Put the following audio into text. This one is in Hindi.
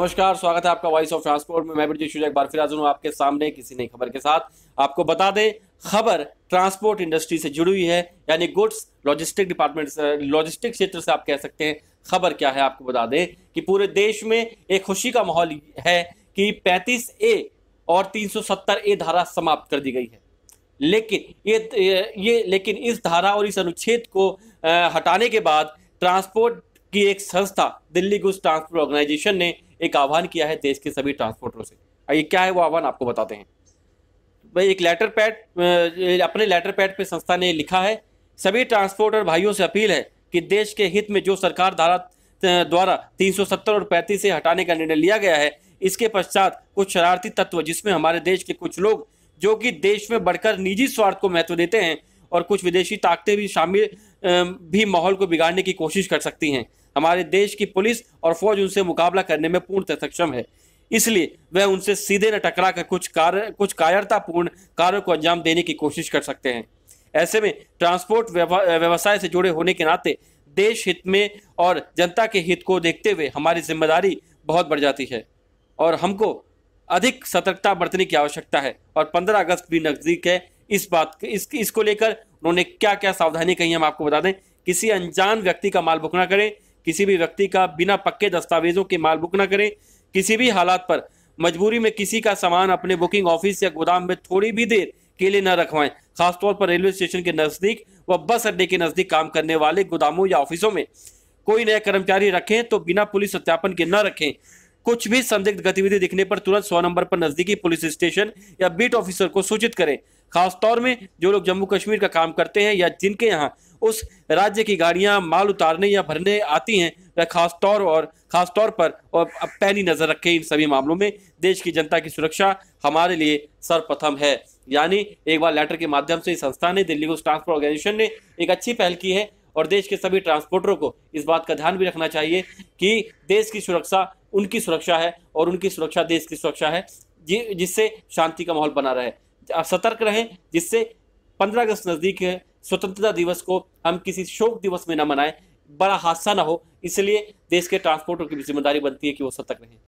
नमस्कार स्वागत है आपका वॉइस ऑफ ट्रांसपोर्ट में मैं ब्रजेश एक बार फिर हाजिर हूँ आपके सामने किसी नई खबर के साथ आपको बता दें खबर ट्रांसपोर्ट इंडस्ट्री से जुड़ी हुई है यानी गुड्स लॉजिस्टिक डिपार्टमेंट लॉजिस्टिक क्षेत्र से आप कह सकते हैं खबर क्या है आपको बता दें कि पूरे देश में एक खुशी का माहौल है कि पैंतीस ए और तीन ए धारा समाप्त कर दी गई है लेकिन ये ये लेकिन इस धारा और इस अनुच्छेद को हटाने के बाद ट्रांसपोर्ट की एक संस्था दिल्ली गुड्स ट्रांसपोर्ट ऑर्गेनाइजेशन ने एक आह्वान किया है देश के सभी ट्रांसपोर्टरों से ये क्या है वो आह्वान आपको बताते हैं भाई एक लेटर पैड अपने लेटर पैड पे संस्था ने लिखा है सभी ट्रांसपोर्टर भाइयों से अपील है कि देश के हित में जो सरकार धारा द्वारा 370 और 35 से हटाने का निर्णय लिया गया है इसके पश्चात कुछ शरारती तत्व जिसमें हमारे देश के कुछ लोग जो कि देश में बढ़कर निजी स्वार्थ को महत्व देते हैं और कुछ विदेशी ताकतें भी शामिल भी माहौल को बिगाड़ने की कोशिश कर सकती हैं हमारे देश की पुलिस और फौज उनसे मुकाबला करने में पूर्णतः सक्षम है इसलिए वह उनसे सीधे न टकरा कर कुछ कार्य कुछ कायरतापूर्ण कार्यों को अंजाम देने की कोशिश कर सकते हैं ऐसे में ट्रांसपोर्ट व्यवसाय से जुड़े होने के नाते देश हित में और जनता के हित को देखते हुए हमारी जिम्मेदारी बहुत बढ़ जाती है और हमको अधिक सतर्कता बरतने की आवश्यकता है और 15 अगस्त भी नज़दीक है इस बात इस, इसको लेकर उन्होंने क्या क्या सावधानी कही हम आपको बता दें किसी अनजान व्यक्ति का माल बुक ना करें किसी भी व्यक्ति का बिना पक्के दस्तावेजों के माल बुक ना करें किसी भी हालात पर मजबूरी में किसी का सामान अपने बुकिंग ऑफिस या गोदाम में थोड़ी भी देर के लिए न रखवाएं खासतौर पर रेलवे स्टेशन के नज़दीक व बस अड्डे के नज़दीक काम करने वाले गोदामों या ऑफिसों में कोई नया कर्मचारी रखें तो बिना पुलिस सत्यापन के न रखें कुछ भी संदिग्ध गतिविधि दिखने पर तुरंत सौ नंबर पर नजदीकी पुलिस स्टेशन या बीट ऑफिसर को सूचित करें खासतौर में जो लोग जम्मू कश्मीर का काम करते हैं या जिनके यहाँ उस राज्य की गाड़ियाँ माल उतारने या भरने आती हैं वह खासतौर और खासतौर पर और पैनी नज़र रखें इन सभी मामलों में देश की जनता की सुरक्षा हमारे लिए सर्वप्रथम है यानी एक बार लेटर के माध्यम से इस संस्था ने दिल्ली उस ट्रांसपोर्ट ऑर्गेनाइजेशन ने एक अच्छी पहल की है और देश के सभी ट्रांसपोर्टरों को इस बात का ध्यान भी रखना चाहिए कि देश की सुरक्षा उनकी सुरक्षा है और उनकी सुरक्षा देश की सुरक्षा है जिससे शांति का माहौल बना रहे सतर्क रहें जिससे पंद्रह अगस्त नज़दीक है स्वतंत्रता दिवस को हम किसी शोक दिवस में ना मनाएं बड़ा हादसा ना हो इसलिए देश के ट्रांसपोर्टर की जिम्मेदारी बनती है कि वो सतर्क रहें